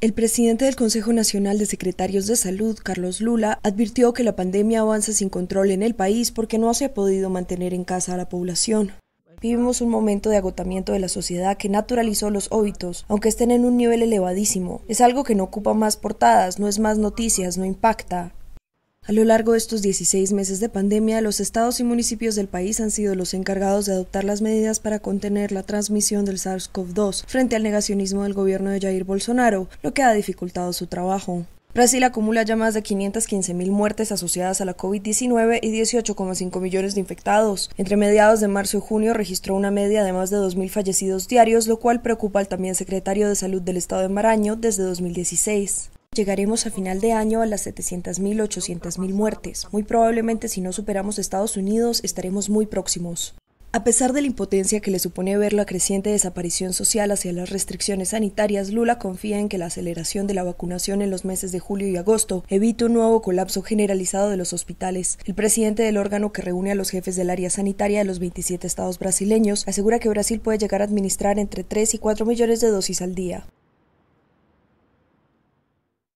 El presidente del Consejo Nacional de Secretarios de Salud, Carlos Lula, advirtió que la pandemia avanza sin control en el país porque no se ha podido mantener en casa a la población. Vivimos un momento de agotamiento de la sociedad que naturalizó los óbitos, aunque estén en un nivel elevadísimo. Es algo que no ocupa más portadas, no es más noticias, no impacta. A lo largo de estos 16 meses de pandemia, los estados y municipios del país han sido los encargados de adoptar las medidas para contener la transmisión del SARS-CoV-2 frente al negacionismo del gobierno de Jair Bolsonaro, lo que ha dificultado su trabajo. Brasil acumula ya más de 515.000 muertes asociadas a la COVID-19 y 18,5 millones de infectados. Entre mediados de marzo y junio registró una media de más de 2.000 fallecidos diarios, lo cual preocupa al también secretario de Salud del Estado de Maraño desde 2016. Llegaremos a final de año a las 700.000, 800.000 muertes. Muy probablemente si no superamos Estados Unidos estaremos muy próximos. A pesar de la impotencia que le supone ver la creciente desaparición social hacia las restricciones sanitarias, Lula confía en que la aceleración de la vacunación en los meses de julio y agosto evite un nuevo colapso generalizado de los hospitales. El presidente del órgano que reúne a los jefes del área sanitaria de los 27 estados brasileños asegura que Brasil puede llegar a administrar entre 3 y 4 millones de dosis al día.